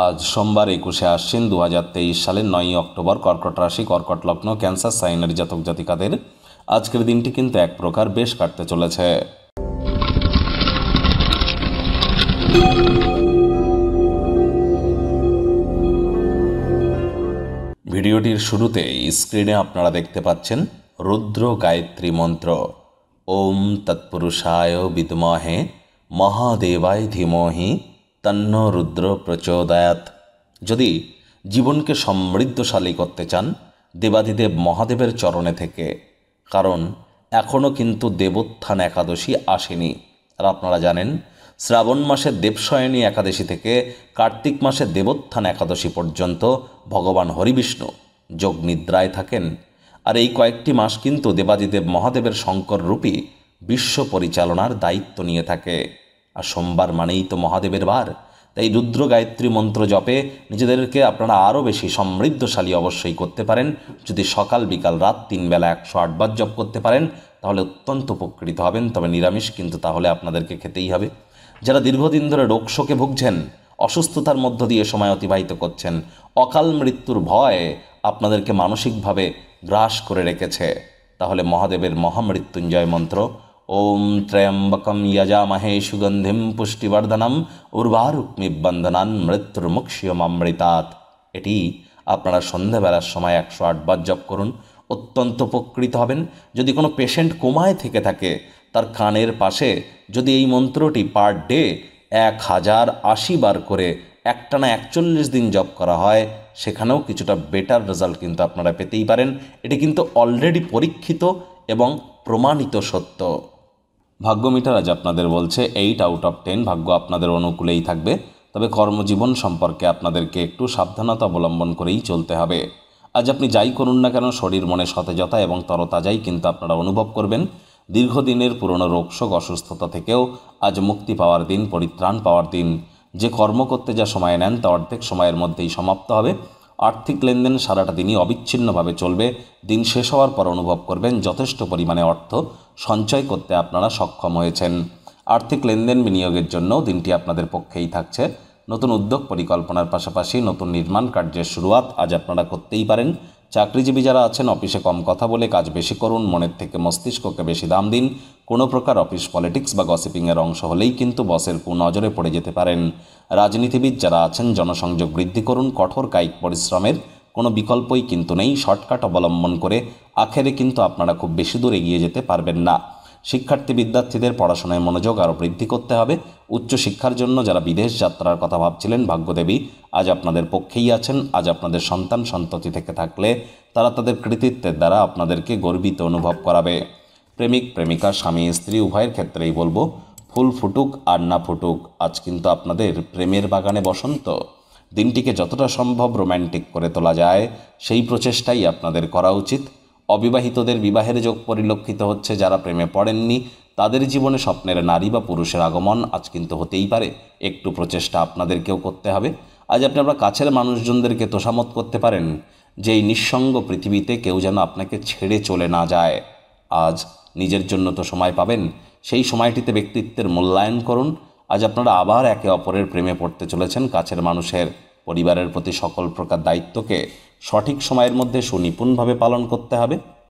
আজ সোমবার একুশে আশ্বিন দু হাজার তেইশ সালের নয়ই অক্টোবর কর্কট রাশি কর্কট লগ্ন ক্যান্সার সাইনের জাতক জাতিকাদের আজকের দিনটি কিন্তু এক প্রকার বেশ কাটতে চলেছে ভিডিওটির শুরুতে স্ক্রিনে আপনারা দেখতে পাচ্ছেন রুদ্র গায়ত্রী মন্ত্র ওম তৎপুরুষায় বিদমহে মহাদেবায় ধীমহি তন্ন রুদ্র প্রচোদয়াত যদি জীবনকে সমৃদ্ধশালী করতে চান দেবাদিদেব মহাদেবের চরণে থেকে কারণ এখনও কিন্তু দেবোত্থান একাদশী আসেনি আর আপনারা জানেন শ্রাবণ মাসে দেবশয়নী একাদশী থেকে কার্তিক মাসে দেবোত্থান একাদশী পর্যন্ত ভগবান হরিবিষ্ণু যোগ নিদ্রায় থাকেন আর এই কয়েকটি মাস কিন্তু দেবাদিদেব মহাদেবের শঙ্কর রূপী বিশ্ব পরিচালনার দায়িত্ব নিয়ে থাকে আর সোমবার মানেই তো মহাদেবের বার তাই রুদ্র গায়ত্রী মন্ত্র জপে নিজেদেরকে আপনারা আরও বেশি সমৃদ্ধশালী অবশ্যই করতে পারেন যদি সকাল বিকাল রাত তিন বেলা একশো আটবার জপ করতে পারেন তাহলে অত্যন্ত উপকৃত হবেন তবে নিরামিষ কিন্তু তাহলে আপনাদেরকে খেতেই হবে যারা দীর্ঘদিন ধরে রোগশোকে ভুগছেন অসুস্থতার মধ্য দিয়ে সময় অতিবাহিত করছেন অকাল মৃত্যুর ভয় আপনাদেরকে মানসিকভাবে গ্রাস করে রেখেছে তাহলে মহাদেবের মহামৃত্যুঞ্জয় মন্ত্র ওম ত্রয়ম্বকম যজামহে সুগন্ধিম পুষ্টিবর্ধনম উর্বারুক্মিবন্ধনান মৃত্যুর্মুক্ষ্যমৃতাৎ এটি আপনারা সন্ধ্যাবেলার সময় একশো আটবার জপ করুন অত্যন্ত উপকৃত হবেন যদি কোনো পেশেন্ট কোমায় থেকে থাকে তার কানের পাশে যদি এই মন্ত্রটি পার ডে এক হাজার আশি বার করে একটানা একচল্লিশ দিন জব করা হয় সেখানেও কিছুটা বেটার রেজাল্ট কিন্তু আপনারা পেতেই পারেন এটি কিন্তু অলরেডি পরীক্ষিত এবং প্রমাণিত সত্য ভাগ্য মিটার আজ আপনাদের বলছে এইট আউট অফ টেন ভাগ্য আপনাদের অনুকূলেই থাকবে তবে কর্মজীবন সম্পর্কে আপনাদেরকে একটু সাবধানতা অবলম্বন করেই চলতে হবে আজ আপনি যাই করুন না কেন শরীর মনে সতেজতা এবং তরতাজাই কিন্তু আপনারা অনুভব করবেন দীর্ঘদিনের পুরনো রোগশোক অসুস্থতা থেকেও আজ মুক্তি পাওয়ার দিন পরিত্রাণ পাওয়ার দিন যে কর্ম করতে যা সময় নেন তা অর্ধেক সময়ের মধ্যেই সমাপ্ত হবে আর্থিক লেনদেন সারাটা দিনই অবিচ্ছিন্নভাবে চলবে দিন শেষ হওয়ার পর অনুভব করবেন যথেষ্ট পরিমাণে অর্থ সঞ্চয় করতে আপনারা সক্ষম হয়েছেন আর্থিক লেনদেন বিনিয়োগের জন্য দিনটি আপনাদের পক্ষেই থাকছে নতুন উদ্যোগ পরিকল্পনার পাশাপাশি নতুন নির্মাণ কার্যের শুরুয়াত আজ আপনারা করতেই পারেন চাকরিজীবী যারা আছেন অফিসে কম কথা বলে কাজ বেশি করুন মনের থেকে মস্তিষ্ককে বেশি দাম দিন কোনো প্রকার অফিস পলিটিক্স বা গসিপিংয়ের অংশ হলেই কিন্তু বসের নজরে পড়ে যেতে পারেন রাজনীতিবিদ যারা আছেন জনসংযোগ বৃদ্ধি করুন কঠোর কায়িক পরিশ্রমের কোনো বিকল্পই কিন্তু নেই শর্টকাট অবলম্বন করে আখেরে কিন্তু আপনারা খুব বেশি দূর এগিয়ে যেতে পারবেন না শিক্ষার্থী বিদ্যার্থীদের পড়াশোনায় মনোযোগ আরও বৃদ্ধি করতে হবে উচ্চশিক্ষার জন্য যারা বিদেশ যাত্রার কথা ভাবছিলেন ভাগ্যদেবী আজ আপনাদের পক্ষেই আছেন আজ আপনাদের সন্তান সন্ততি থেকে থাকলে তারা তাদের কৃতিত্বের দ্বারা আপনাদেরকে গর্বিত অনুভব করাবে প্রেমিক প্রেমিকা স্বামী স্ত্রী উভয়ের ক্ষেত্রেই বলবো ফুল ফুটুক আর না ফুটুক আজ কিন্তু আপনাদের প্রেমের বাগানে বসন্ত দিনটিকে যতটা সম্ভব রোম্যান্টিক করে তোলা যায় সেই প্রচেষ্টাই আপনাদের করা উচিত অবিবাহিতদের বিবাহের যোগ পরিলক্ষিত হচ্ছে যারা প্রেমে পড়েননি তাদের জীবনে স্বপ্নের নারী বা পুরুষের আগমন আজ কিন্তু হতেই পারে একটু প্রচেষ্টা আপনাদেরকেও করতে হবে আজ আপনি আপনার কাছের মানুষজনদেরকে তোষামত করতে পারেন যে এই নিঃসঙ্গ পৃথিবীতে কেউ যেন আপনাকে ছেড়ে চলে না যায় আজ নিজের জন্য তো সময় পাবেন সেই সময়টিতে ব্যক্তিত্বের মূল্যায়ন করুন আজ আপনারা আবার একে অপরের প্রেমে পড়তে চলেছেন কাছের মানুষের পরিবারের প্রতি সকল প্রকার দায়িত্বকে সঠিক সময়ের মধ্যে সুনিপুণভাবে পালন করতে হবে